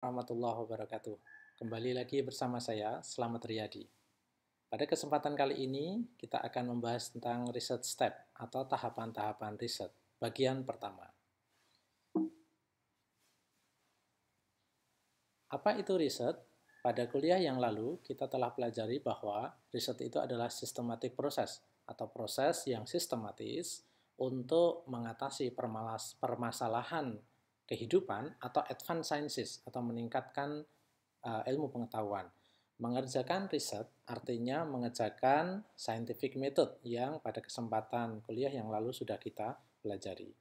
warahmatullahi wabarakatuh. Kembali lagi bersama saya, Selamat Riyadi. Pada kesempatan kali ini, kita akan membahas tentang riset step atau tahapan-tahapan riset, bagian pertama. Apa itu riset? Pada kuliah yang lalu, kita telah pelajari bahwa riset itu adalah sistematik proses atau proses yang sistematis untuk mengatasi permasalahan kehidupan atau advanced sciences atau meningkatkan uh, ilmu pengetahuan. Mengerjakan riset artinya mengerjakan scientific method yang pada kesempatan kuliah yang lalu sudah kita pelajari.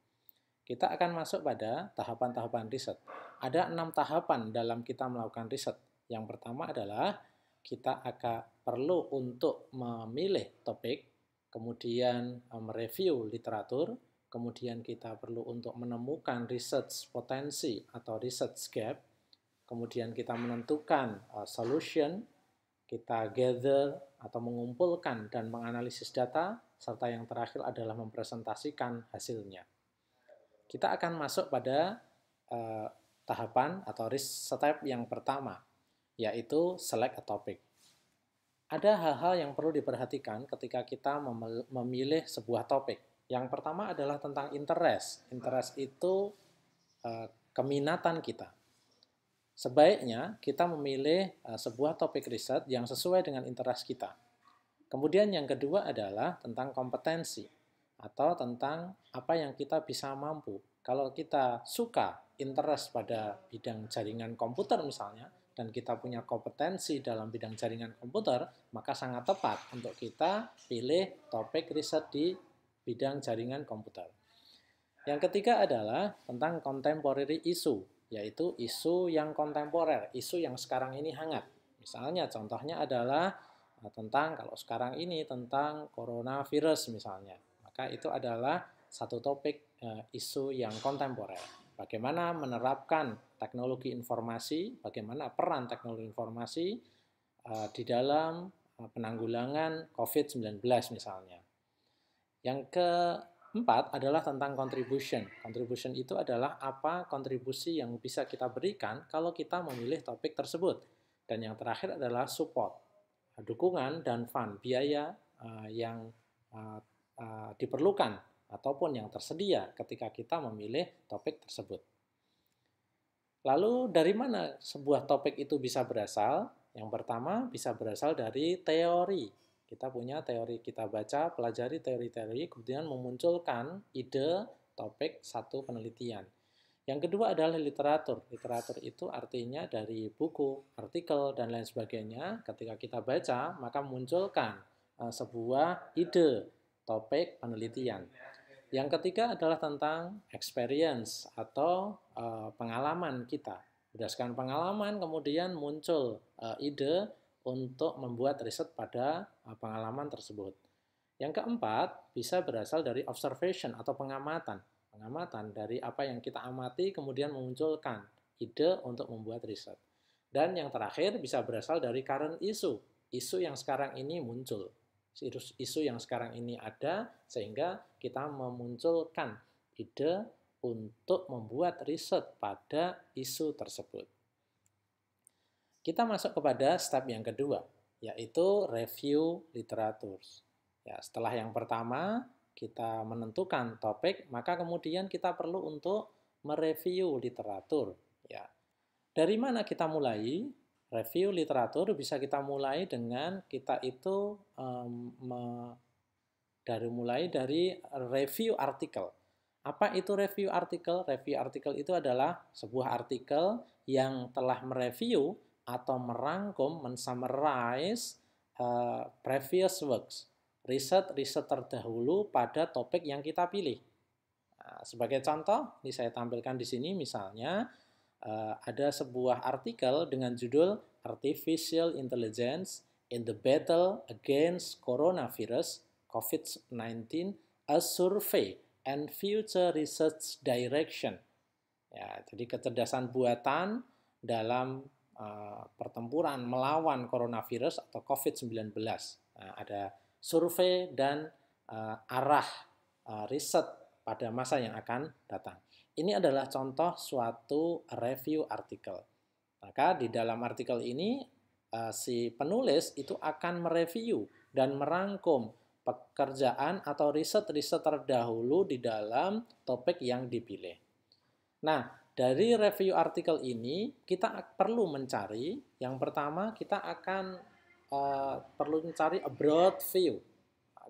Kita akan masuk pada tahapan-tahapan riset. Ada enam tahapan dalam kita melakukan riset. Yang pertama adalah kita akan perlu untuk memilih topik, kemudian eh, mereview literatur, kemudian kita perlu untuk menemukan research potensi atau research gap, kemudian kita menentukan uh, solution, kita gather atau mengumpulkan dan menganalisis data, serta yang terakhir adalah mempresentasikan hasilnya. Kita akan masuk pada uh, tahapan atau step yang pertama, yaitu select a topic ada hal-hal yang perlu diperhatikan ketika kita memilih sebuah topik. Yang pertama adalah tentang interest. Interest itu uh, keminatan kita. Sebaiknya kita memilih uh, sebuah topik riset yang sesuai dengan interest kita. Kemudian yang kedua adalah tentang kompetensi atau tentang apa yang kita bisa mampu. Kalau kita suka interest pada bidang jaringan komputer misalnya, dan kita punya kompetensi dalam bidang jaringan komputer, maka sangat tepat untuk kita pilih topik riset di bidang jaringan komputer. Yang ketiga adalah tentang contemporary issue, yaitu isu yang kontemporer, isu yang sekarang ini hangat. Misalnya contohnya adalah eh, tentang kalau sekarang ini tentang coronavirus misalnya. Maka itu adalah satu topik uh, isu yang kontemporer. Bagaimana menerapkan teknologi informasi, bagaimana peran teknologi informasi uh, di dalam penanggulangan COVID-19 misalnya. Yang keempat adalah tentang contribution. Contribution itu adalah apa kontribusi yang bisa kita berikan kalau kita memilih topik tersebut. Dan yang terakhir adalah support, dukungan dan fund, biaya eh, yang eh, eh, diperlukan ataupun yang tersedia ketika kita memilih topik tersebut. Lalu dari mana sebuah topik itu bisa berasal? Yang pertama bisa berasal dari teori kita punya teori kita baca, pelajari teori-teori, kemudian memunculkan ide topik satu penelitian. Yang kedua adalah literatur. Literatur itu artinya dari buku, artikel, dan lain sebagainya. Ketika kita baca, maka munculkan uh, sebuah ide, topik penelitian. Yang ketiga adalah tentang experience atau uh, pengalaman kita. Berdasarkan pengalaman, kemudian muncul uh, ide untuk membuat riset pada eh, pengalaman tersebut. Yang keempat, bisa berasal dari observation atau pengamatan. Pengamatan dari apa yang kita amati kemudian memunculkan ide untuk membuat riset. Dan yang terakhir bisa berasal dari current issue, isu yang sekarang ini muncul. Isu yang sekarang ini ada sehingga kita memunculkan ide untuk membuat riset pada isu tersebut. Kita masuk kepada step yang kedua, yaitu review literatur. Ya, setelah yang pertama, kita menentukan topik, maka kemudian kita perlu untuk mereview literatur. Ya. Dari mana kita mulai? Review literatur bisa kita mulai dengan kita itu um, dari mulai dari review artikel. Apa itu review artikel? Review artikel itu adalah sebuah artikel yang telah mereview atau merangkum, mensummarize uh, previous works, riset-riset terdahulu pada topik yang kita pilih. Nah, sebagai contoh, ini saya tampilkan di sini misalnya uh, ada sebuah artikel dengan judul Artificial Intelligence in the Battle Against Coronavirus COVID-19, A Survey and Future Research Direction. Ya, jadi kecerdasan buatan dalam Eh, pertempuran melawan coronavirus atau COVID-19. Nah, ada survei dan eh, arah eh, riset pada masa yang akan datang. Ini adalah contoh suatu review artikel. Maka di dalam artikel ini si penulis itu akan mereview dan merangkum pekerjaan atau riset-riset terdahulu di dalam topik yang dipilih. Nah, dari review artikel ini, kita perlu mencari, yang pertama kita akan uh, perlu mencari a broad view,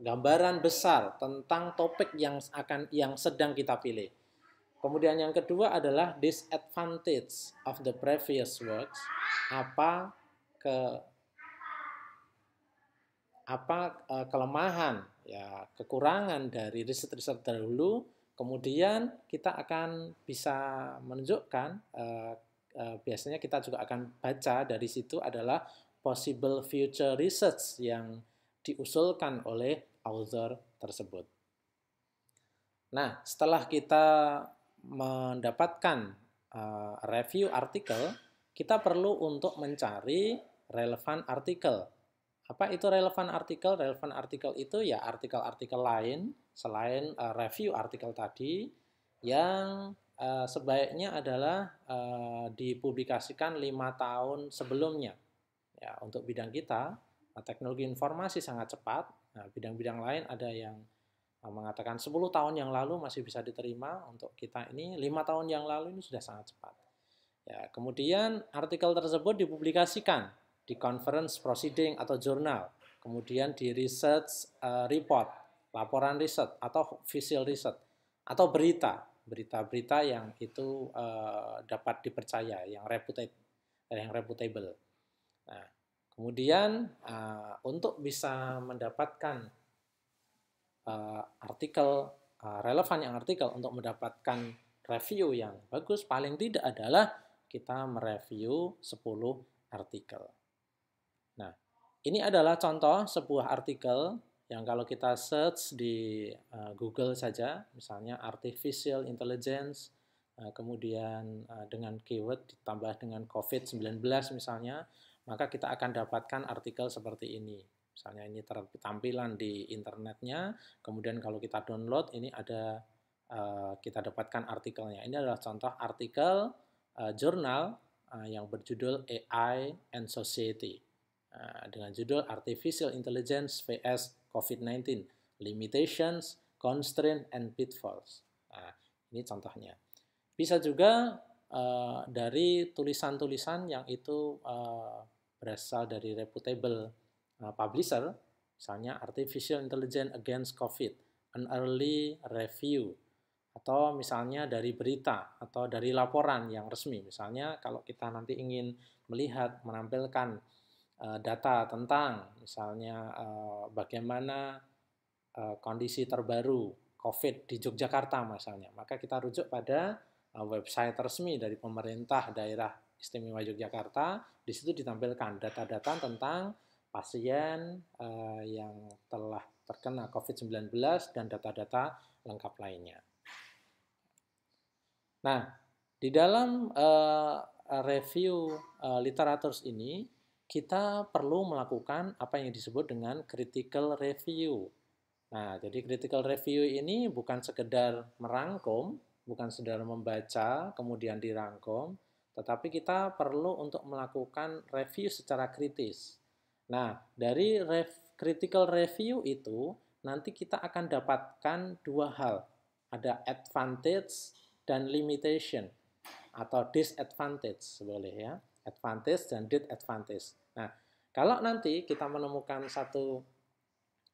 gambaran besar tentang topik yang akan yang sedang kita pilih. Kemudian yang kedua adalah disadvantage of the previous works, apa ke apa uh, kelemahan ya kekurangan dari riset-riset -riset Kemudian kita akan bisa menunjukkan, uh, uh, biasanya kita juga akan baca dari situ adalah possible future research yang diusulkan oleh author tersebut. Nah, setelah kita mendapatkan uh, review artikel, kita perlu untuk mencari relevan artikel apa itu relevan artikel? Relevan artikel itu ya artikel-artikel lain selain uh, review artikel tadi yang uh, sebaiknya adalah uh, dipublikasikan lima tahun sebelumnya. Ya, untuk bidang kita, nah, teknologi informasi sangat cepat. Nah, bidang-bidang nah, lain ada yang mengatakan 10 tahun yang lalu masih bisa diterima untuk kita ini lima tahun yang lalu ini sudah sangat cepat ya kemudian artikel tersebut dipublikasikan di conference proceeding atau jurnal, kemudian di research uh, report, laporan riset atau official riset atau berita, berita-berita yang itu uh, dapat dipercaya, yang reputed, yang reputable. Nah, kemudian uh, untuk bisa mendapatkan uh, artikel uh, relevan yang artikel untuk mendapatkan review yang bagus paling tidak adalah kita mereview 10 artikel. Nah, ini adalah contoh sebuah artikel yang kalau kita search di uh, Google saja, misalnya artificial intelligence, uh, kemudian uh, dengan keyword ditambah dengan COVID-19 misalnya, maka kita akan dapatkan artikel seperti ini. Misalnya ini tampilan di internetnya, kemudian kalau kita download ini ada uh, kita dapatkan artikelnya. Ini adalah contoh artikel uh, jurnal uh, yang berjudul AI and Society. Eh, dengan judul Artificial Intelligence vs COVID-19 Limitations, Constraints, and Pitfalls. Nah, ini contohnya. Bisa juga uh, dari tulisan-tulisan yang itu uh, berasal dari reputable uh, publisher, misalnya Artificial Intelligence Against COVID, an early review, atau misalnya dari berita atau dari laporan yang resmi. Misalnya kalau kita nanti ingin melihat, menampilkan Eh, data tentang misalnya eh, bagaimana eh, kondisi terbaru COVID di Yogyakarta misalnya, maka kita rujuk pada website resmi dari pemerintah daerah istimewa Yogyakarta. Di situ ditampilkan data-data tentang pasien yang telah terkena COVID-19 dan data-data lengkap lainnya. Nah, di dalam review literatur ini kita perlu melakukan apa yang disebut dengan critical review. Nah, jadi critical review ini bukan sekedar merangkum, bukan sekedar membaca, kemudian dirangkum, tetapi kita perlu untuk melakukan review secara kritis. Nah, dari rev critical review itu, nanti kita akan dapatkan dua hal. Ada advantage dan limitation, atau disadvantage, boleh ya. Advantage dan disadvantage. Nah, kalau nanti kita menemukan satu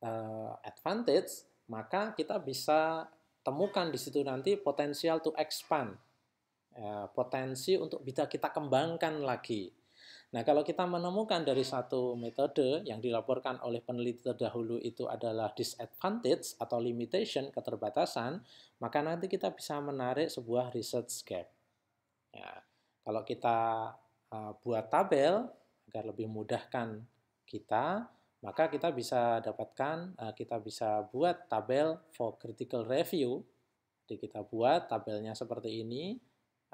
uh, advantage, maka kita bisa temukan di situ nanti potensial to expand, uh, potensi untuk bisa kita kembangkan lagi. Nah, kalau kita menemukan dari satu metode yang dilaporkan oleh peneliti terdahulu itu adalah disadvantage atau limitation, keterbatasan, maka nanti kita bisa menarik sebuah research gap. Ya, kalau kita uh, buat tabel, agar lebih mudahkan kita, maka kita bisa dapatkan, eh, kita bisa buat tabel for critical review. Jadi kita buat tabelnya seperti ini,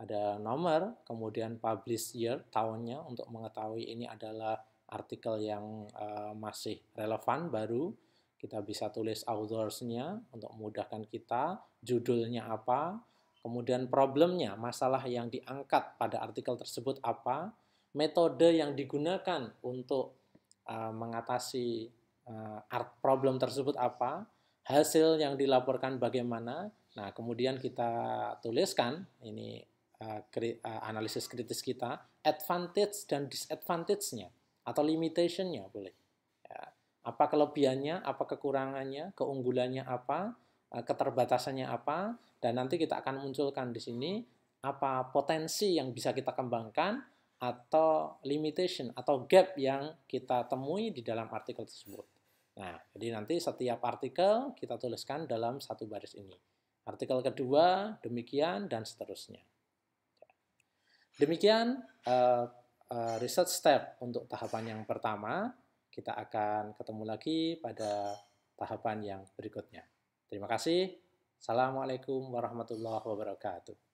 ada nomor, kemudian publish year, tahunnya untuk mengetahui ini adalah artikel yang eh, masih relevan baru. Kita bisa tulis authorsnya untuk memudahkan kita, judulnya apa, kemudian problemnya, masalah yang diangkat pada artikel tersebut apa, metode yang digunakan untuk uh, mengatasi uh, art problem tersebut apa, hasil yang dilaporkan bagaimana. Nah, kemudian kita tuliskan ini uh, kri uh, analisis kritis kita, advantage dan disadvantage-nya atau limitation-nya boleh. Ya. Apa kelebihannya, apa kekurangannya, keunggulannya apa, uh, keterbatasannya apa, dan nanti kita akan munculkan di sini apa potensi yang bisa kita kembangkan atau limitation atau gap yang kita temui di dalam artikel tersebut. Nah, jadi nanti setiap artikel kita tuliskan dalam satu baris ini. Artikel kedua demikian dan seterusnya. Demikian uh, uh, research step untuk tahapan yang pertama. Kita akan ketemu lagi pada tahapan yang berikutnya. Terima kasih. Assalamualaikum warahmatullahi wabarakatuh.